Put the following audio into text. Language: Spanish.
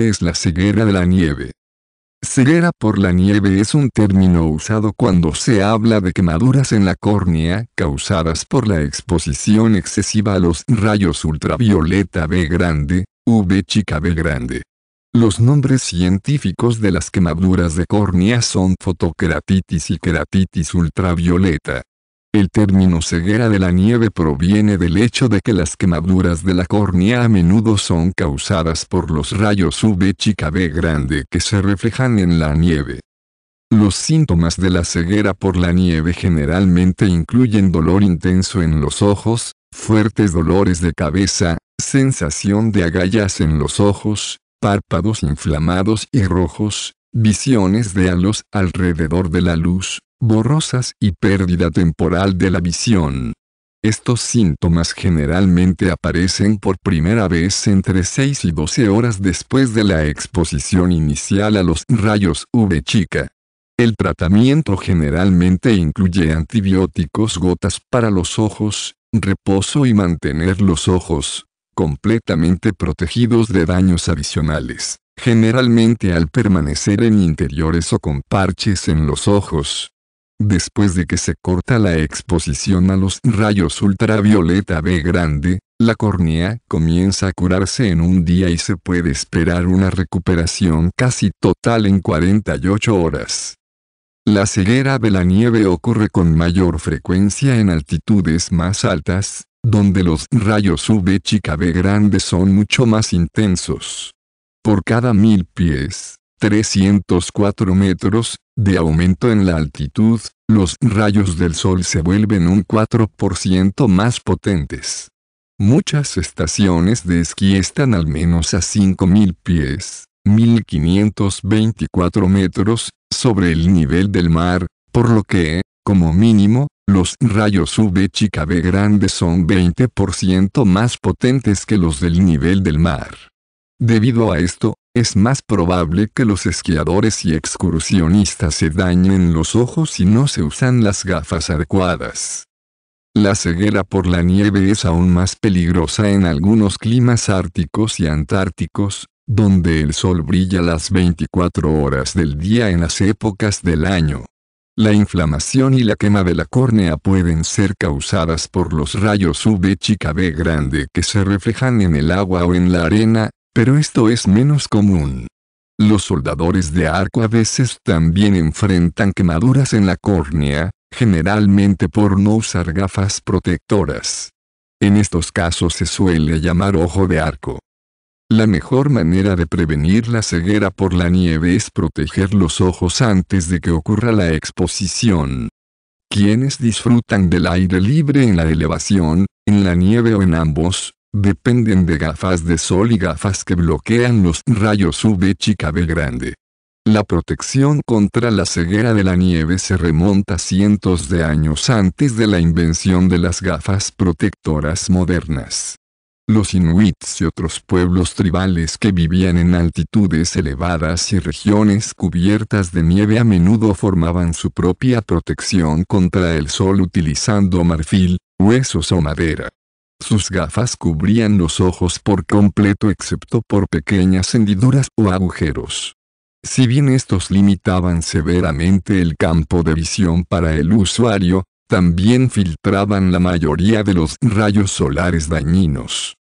es la ceguera de la nieve. Ceguera por la nieve es un término usado cuando se habla de quemaduras en la córnea causadas por la exposición excesiva a los rayos ultravioleta B grande, V chica B grande. Los nombres científicos de las quemaduras de córnea son fotokeratitis y keratitis ultravioleta. El término ceguera de la nieve proviene del hecho de que las quemaduras de la córnea a menudo son causadas por los rayos UV chica B grande que se reflejan en la nieve. Los síntomas de la ceguera por la nieve generalmente incluyen dolor intenso en los ojos, fuertes dolores de cabeza, sensación de agallas en los ojos, párpados inflamados y rojos, Visiones de halos alrededor de la luz, borrosas y pérdida temporal de la visión. Estos síntomas generalmente aparecen por primera vez entre 6 y 12 horas después de la exposición inicial a los rayos V chica. El tratamiento generalmente incluye antibióticos gotas para los ojos, reposo y mantener los ojos completamente protegidos de daños adicionales, generalmente al permanecer en interiores o con parches en los ojos. Después de que se corta la exposición a los rayos ultravioleta B grande, la córnea comienza a curarse en un día y se puede esperar una recuperación casi total en 48 horas. La ceguera de la nieve ocurre con mayor frecuencia en altitudes más altas, donde los rayos UV chica B grandes son mucho más intensos. Por cada mil pies, 304 metros, de aumento en la altitud, los rayos del Sol se vuelven un 4% más potentes. Muchas estaciones de esquí están al menos a 5.000 pies, 1.524 metros, sobre el nivel del mar, por lo que, como mínimo, los rayos UV chica B grandes son 20% más potentes que los del nivel del mar. Debido a esto, es más probable que los esquiadores y excursionistas se dañen los ojos si no se usan las gafas adecuadas. La ceguera por la nieve es aún más peligrosa en algunos climas árticos y antárticos, donde el sol brilla las 24 horas del día en las épocas del año. La inflamación y la quema de la córnea pueden ser causadas por los rayos UV chica B grande que se reflejan en el agua o en la arena, pero esto es menos común. Los soldadores de arco a veces también enfrentan quemaduras en la córnea, generalmente por no usar gafas protectoras. En estos casos se suele llamar ojo de arco. La mejor manera de prevenir la ceguera por la nieve es proteger los ojos antes de que ocurra la exposición. Quienes disfrutan del aire libre en la elevación, en la nieve o en ambos, dependen de gafas de sol y gafas que bloquean los rayos UV chica B grande. La protección contra la ceguera de la nieve se remonta cientos de años antes de la invención de las gafas protectoras modernas. Los inuits y otros pueblos tribales que vivían en altitudes elevadas y regiones cubiertas de nieve a menudo formaban su propia protección contra el sol utilizando marfil, huesos o madera. Sus gafas cubrían los ojos por completo excepto por pequeñas hendiduras o agujeros. Si bien estos limitaban severamente el campo de visión para el usuario, también filtraban la mayoría de los rayos solares dañinos.